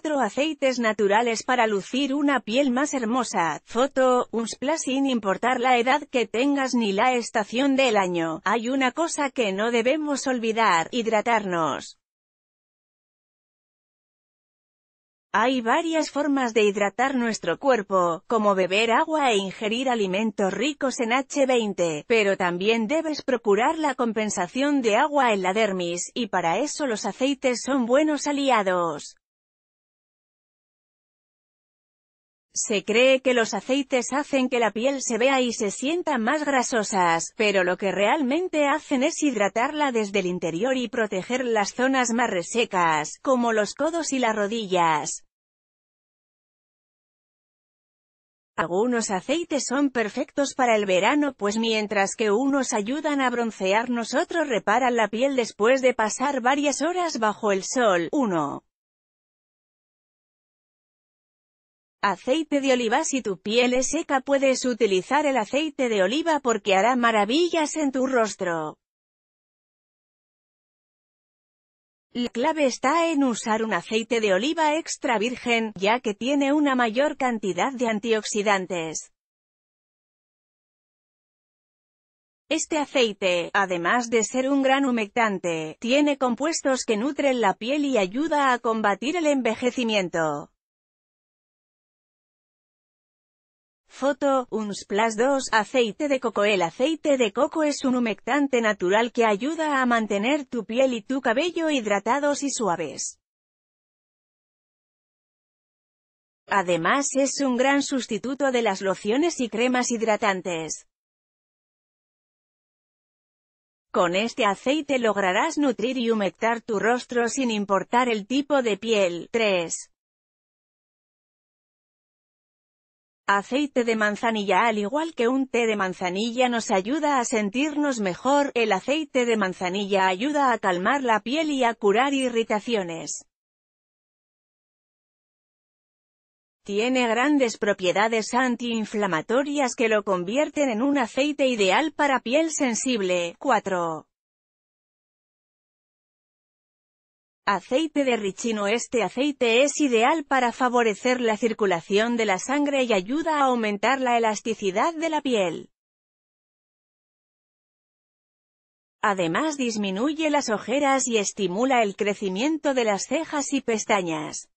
4 aceites naturales para lucir una piel más hermosa. Foto, un splash sin importar la edad que tengas ni la estación del año. Hay una cosa que no debemos olvidar, hidratarnos. Hay varias formas de hidratar nuestro cuerpo, como beber agua e ingerir alimentos ricos en H20, pero también debes procurar la compensación de agua en la dermis, y para eso los aceites son buenos aliados. Se cree que los aceites hacen que la piel se vea y se sienta más grasosas, pero lo que realmente hacen es hidratarla desde el interior y proteger las zonas más resecas, como los codos y las rodillas. Algunos aceites son perfectos para el verano pues mientras que unos ayudan a broncear otros reparan la piel después de pasar varias horas bajo el sol. 1. Aceite de oliva Si tu piel es seca puedes utilizar el aceite de oliva porque hará maravillas en tu rostro. La clave está en usar un aceite de oliva extra virgen, ya que tiene una mayor cantidad de antioxidantes. Este aceite, además de ser un gran humectante, tiene compuestos que nutren la piel y ayuda a combatir el envejecimiento. Foto, Plus 2, aceite de coco El aceite de coco es un humectante natural que ayuda a mantener tu piel y tu cabello hidratados y suaves. Además es un gran sustituto de las lociones y cremas hidratantes. Con este aceite lograrás nutrir y humectar tu rostro sin importar el tipo de piel. 3. Aceite de manzanilla Al igual que un té de manzanilla nos ayuda a sentirnos mejor, el aceite de manzanilla ayuda a calmar la piel y a curar irritaciones. Tiene grandes propiedades antiinflamatorias que lo convierten en un aceite ideal para piel sensible. 4. Aceite de ricino Este aceite es ideal para favorecer la circulación de la sangre y ayuda a aumentar la elasticidad de la piel. Además disminuye las ojeras y estimula el crecimiento de las cejas y pestañas.